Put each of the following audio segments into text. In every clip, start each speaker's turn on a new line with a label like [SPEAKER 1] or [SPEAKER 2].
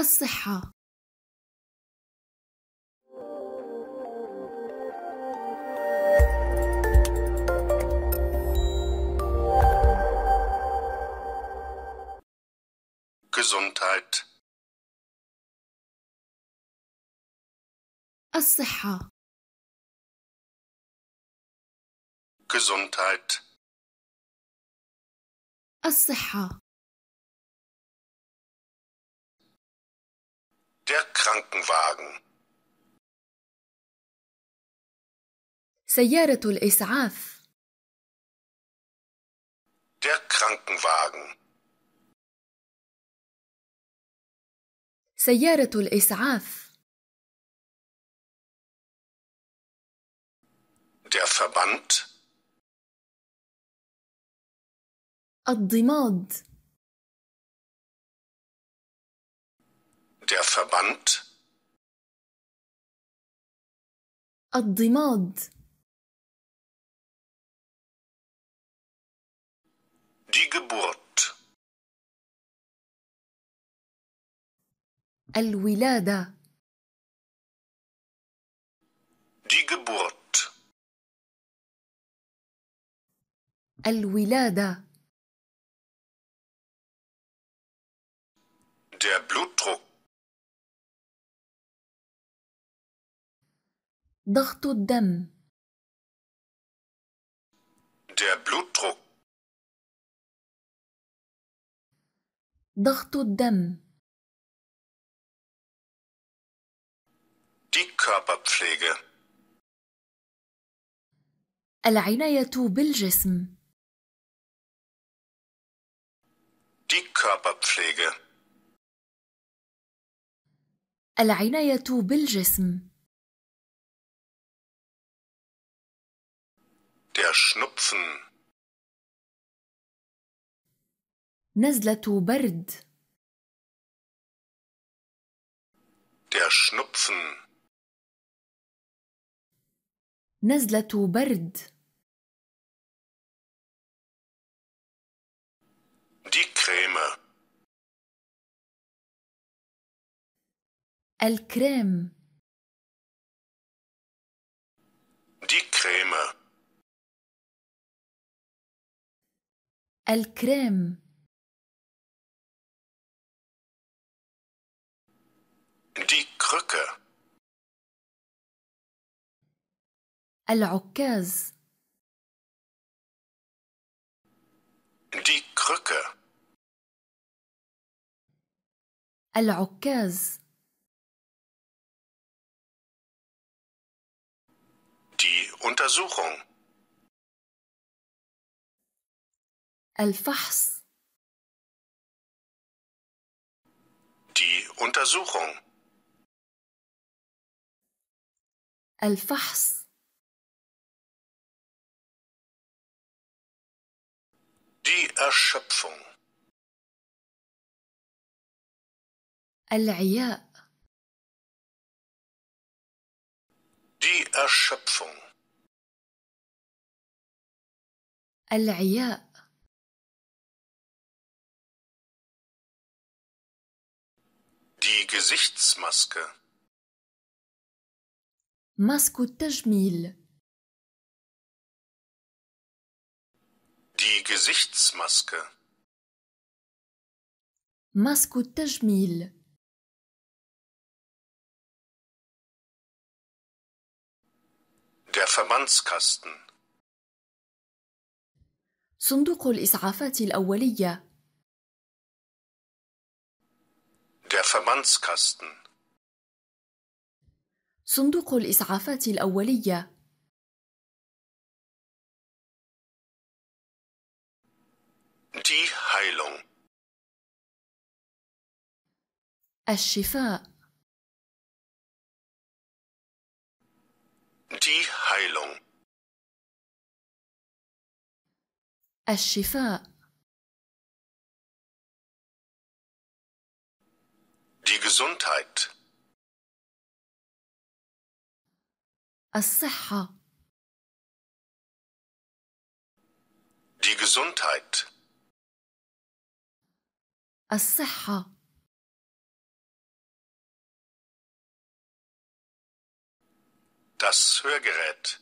[SPEAKER 1] الصحة Gesundheit الصحة Gesundheit الصحة Der Krankenwagen. سيارة الإسعاف. Der Krankenwagen. سيارة الإسعاف. Der Verband. الضماد. der Verband الضماد Die Geburt الولادة Die Geburt الولادة Der Blutdruck ضغط الدم Der Blutdruck ضغط الدم Die Körperpflege العناية بالجسم Die Körperpflege العناية بالجسم Der Schnupfen. نزلة برد. Der Schnupfen. نزلة برد. Die Creme. الكريم. Die Creme. الكريم Die Krücke. العكاز Die Krücke. العكاز Die Untersuchung. الفحص Die Untersuchung الفحص Die Erschöpfung العياء Die Erschöpfung العياء Die Gesichtsmaske. ماسك التجميل. Die Gesichtsmaske. ماسك التجميل. Der Verbandskasten. صندوق الإسعافات الأولية. Der Verbandskasten صندوق الإسعافات الأولية Die Heilung الشفاء Die Heilung الشفاء Die Gesundheit. الصحة. Die Gesundheit. الصحة. Das Hörgerät.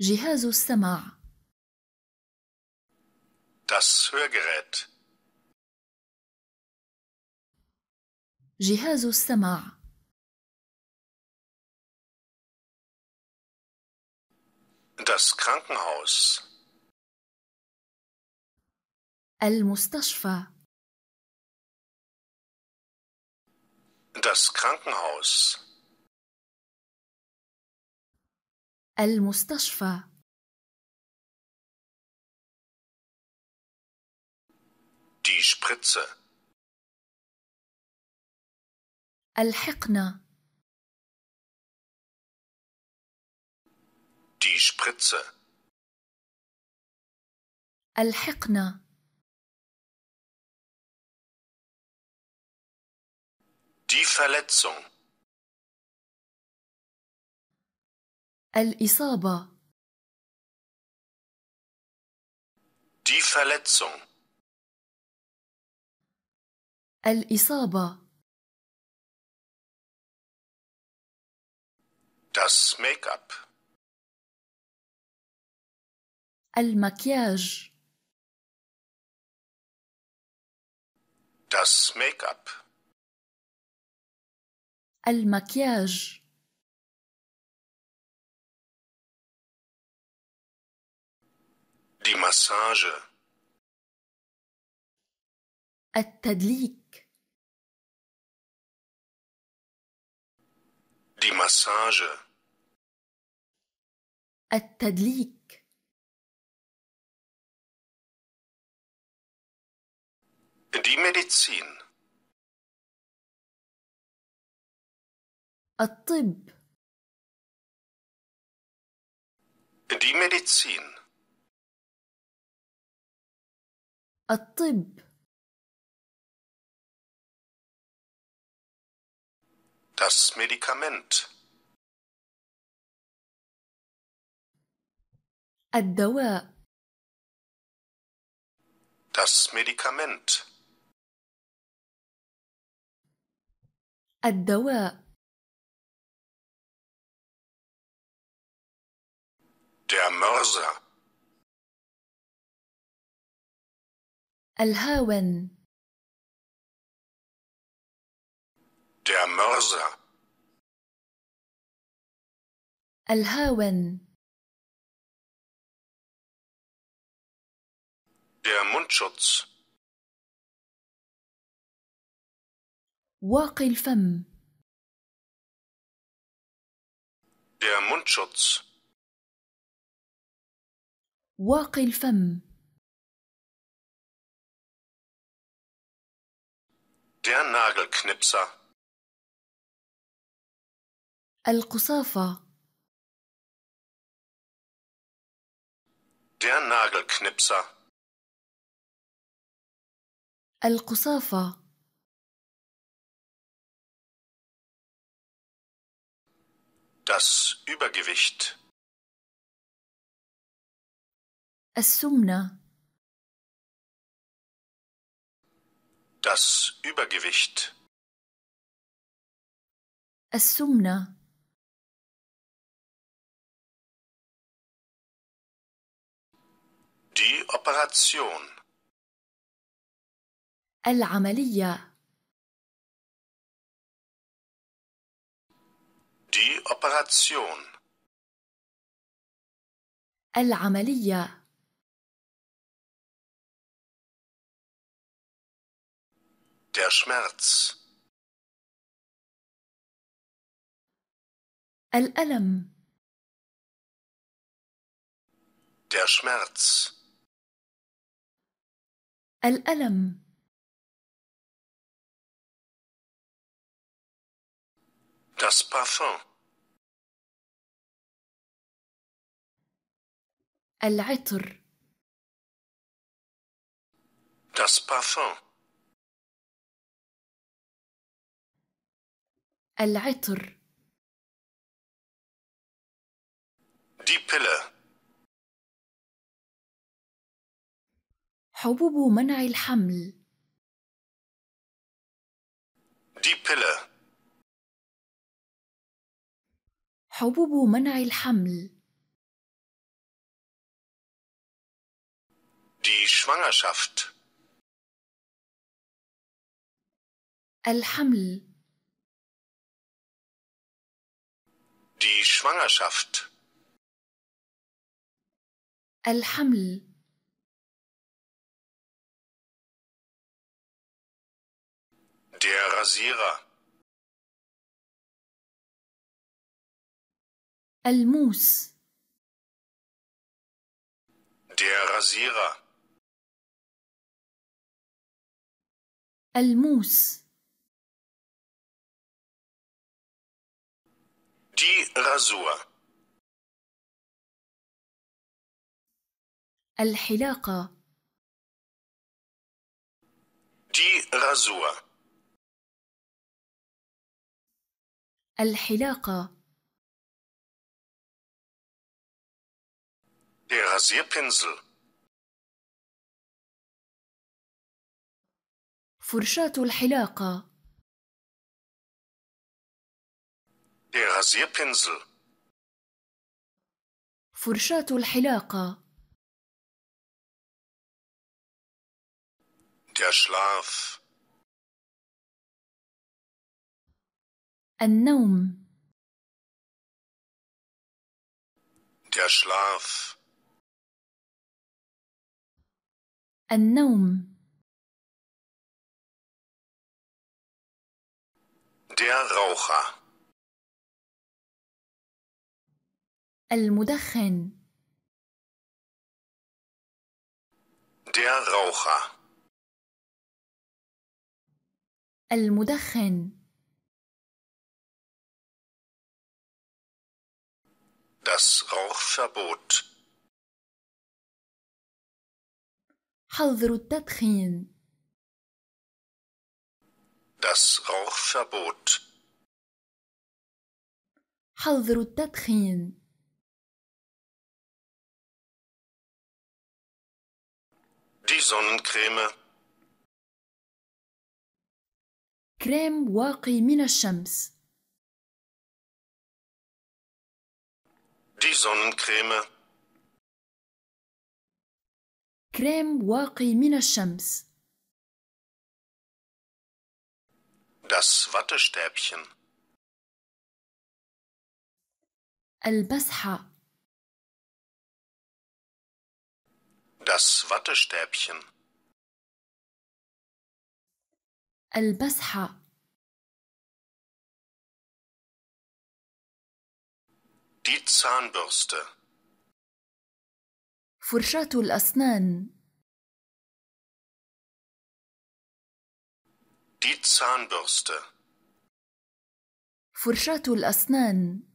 [SPEAKER 1] جهاز السماع. Das Hörgerät. جهاز السماع Das Krankenhaus. المستشفى Das Krankenhaus. المستشفى Die Spritze. الحقنة Die Spritze. الحقنة Die Verletzung. الإصابة Die Verletzung. الإصابة Das Make-up. المكياج Das Make-up. المكياج Die Massage. التدليك دي مساج التدليك دي ميديسين الطب دي ميديسين الطب Das Medikament. الدواء. Das Medikament. الدواء. Der Mörser. الهاون Der Mörser. الهاون Der Mundschutz. واقي الفم. Der Mundschutz. واقي الفم. Der Nagelknipser. القصافة Der Nagelknipser. القصافة Das Übergewicht. السمنة Das Übergewicht. السمنة Die Operation العملية Die Operation العملية Der Schmerz الألم Der Schmerz الألم Das Parfum. العطر Das Parfum. العطر حبوب منع الحمل دي بيلا حبوب منع الحمل دي schwangerschaft الحمل دي Schwangerschaft الحمل Der Rasierer. الموس Der Rasierer. الموس Die Rasur. الحلاقة. Die Rasur. الحلاقة Der Rasierpinsel. فرشاة الحلاقة. Der Rasierpinsel. فرشاة الحلاقة. Der Schlaf. النوم Der Schlaf النوم Der Raucher المدخن Der Raucher المدخن Das Rauchverbot حظر التدخين Das Rauchverbot حظر التدخين Die Sonnencreme كريم واقي من الشمس Die Sonnencreme. Creme واقي من الشمس. Das Wattestäbchen. البسحة. Das Wattestäbchen. البسحة. Die Zahnbürste. فرشاة الأسنان. Die Zahnbürste. فرشاة الأسنان.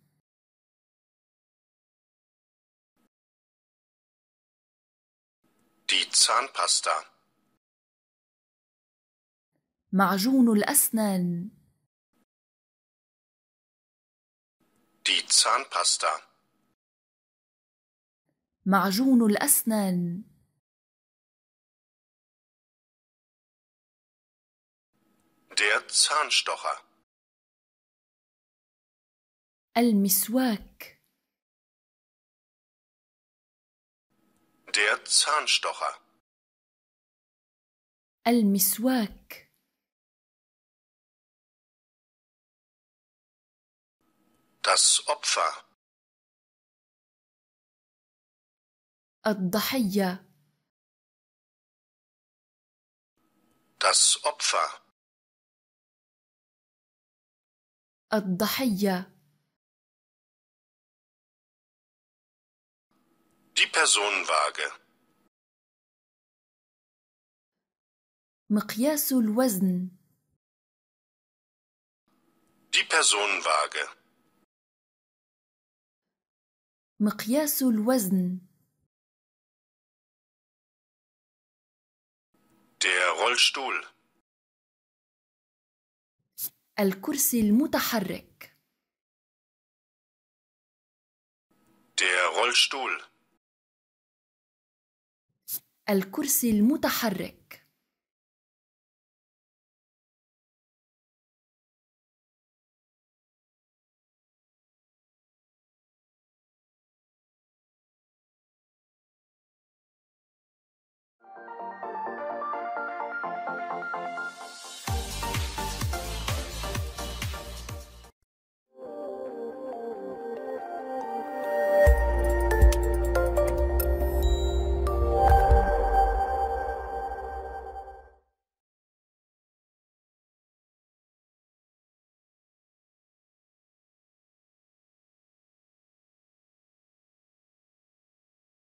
[SPEAKER 1] Die Zahnpasta. معجون الأسنان. Die Zahnpasta. معجون الأسنان. Der Zahnstocher. المسواك. Der Zahnstocher. المسواك. Das Opfer. الضحية Das Opfer. الضحية Die Personenwaage. مقياس الوزن Die Personenwaage. مقياس الوزن Der Rollstuhl الكرسي المتحرك Der Rollstuhl الكرسي المتحرك